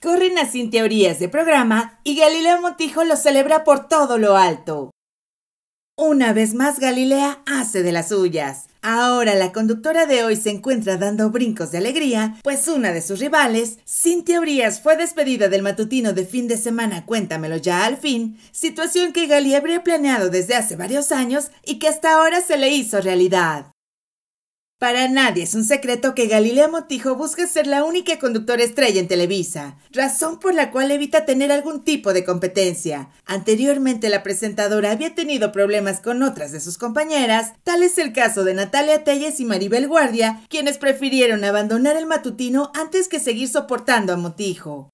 Corren a sin teorías de programa y Galileo Montijo lo celebra por todo lo alto. Una vez más Galilea hace de las suyas. Ahora la conductora de hoy se encuentra dando brincos de alegría, pues una de sus rivales, Cintia Urias, fue despedida del matutino de fin de semana Cuéntamelo ya al fin, situación que Galilea habría planeado desde hace varios años y que hasta ahora se le hizo realidad. Para nadie es un secreto que Galilea Motijo busca ser la única conductora estrella en Televisa, razón por la cual evita tener algún tipo de competencia. Anteriormente la presentadora había tenido problemas con otras de sus compañeras, tal es el caso de Natalia Telles y Maribel Guardia, quienes prefirieron abandonar el matutino antes que seguir soportando a Motijo.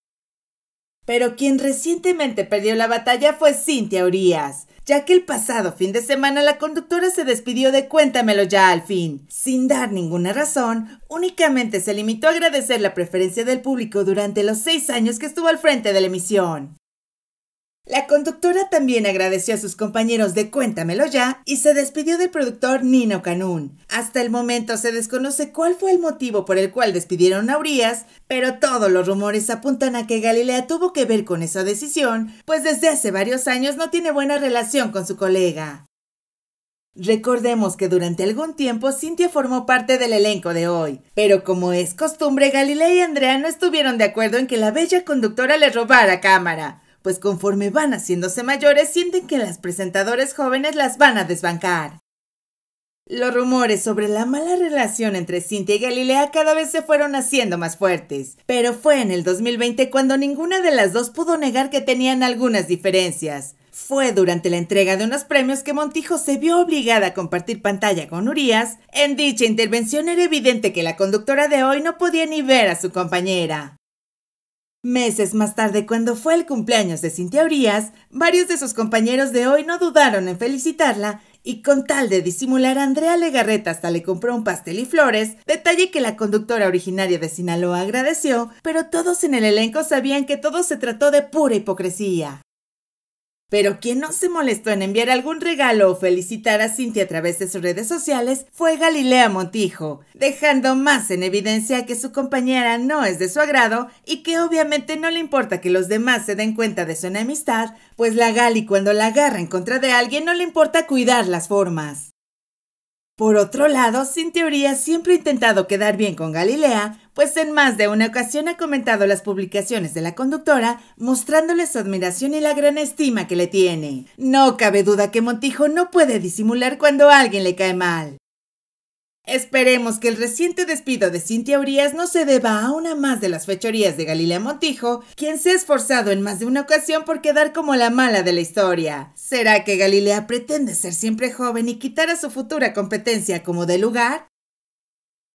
Pero quien recientemente perdió la batalla fue Cintia Urias ya que el pasado fin de semana la conductora se despidió de Cuéntamelo ya al fin. Sin dar ninguna razón, únicamente se limitó a agradecer la preferencia del público durante los seis años que estuvo al frente de la emisión. La conductora también agradeció a sus compañeros de Cuéntamelo ya y se despidió del productor Nino Canún. Hasta el momento se desconoce cuál fue el motivo por el cual despidieron a Urias, pero todos los rumores apuntan a que Galilea tuvo que ver con esa decisión, pues desde hace varios años no tiene buena relación con su colega. Recordemos que durante algún tiempo Cintia formó parte del elenco de hoy, pero como es costumbre, Galilea y Andrea no estuvieron de acuerdo en que la bella conductora le robara cámara pues conforme van haciéndose mayores sienten que las presentadoras jóvenes las van a desbancar. Los rumores sobre la mala relación entre Cintia y Galilea cada vez se fueron haciendo más fuertes, pero fue en el 2020 cuando ninguna de las dos pudo negar que tenían algunas diferencias. Fue durante la entrega de unos premios que Montijo se vio obligada a compartir pantalla con Urias. En dicha intervención era evidente que la conductora de hoy no podía ni ver a su compañera. Meses más tarde, cuando fue el cumpleaños de Cintia Urias, varios de sus compañeros de hoy no dudaron en felicitarla y con tal de disimular, Andrea Legarreta hasta le compró un pastel y flores, detalle que la conductora originaria de Sinaloa agradeció, pero todos en el elenco sabían que todo se trató de pura hipocresía. Pero quien no se molestó en enviar algún regalo o felicitar a Cintia a través de sus redes sociales fue Galilea Montijo, dejando más en evidencia que su compañera no es de su agrado y que obviamente no le importa que los demás se den cuenta de su enemistad, pues la Gali cuando la agarra en contra de alguien no le importa cuidar las formas. Por otro lado, Sin Teoría siempre ha intentado quedar bien con Galilea, pues en más de una ocasión ha comentado las publicaciones de la conductora, mostrándole su admiración y la gran estima que le tiene. No cabe duda que Montijo no puede disimular cuando alguien le cae mal. Esperemos que el reciente despido de Cintia Urias no se deba a una más de las fechorías de Galilea Montijo, quien se ha esforzado en más de una ocasión por quedar como la mala de la historia. ¿Será que Galilea pretende ser siempre joven y quitar a su futura competencia como de lugar?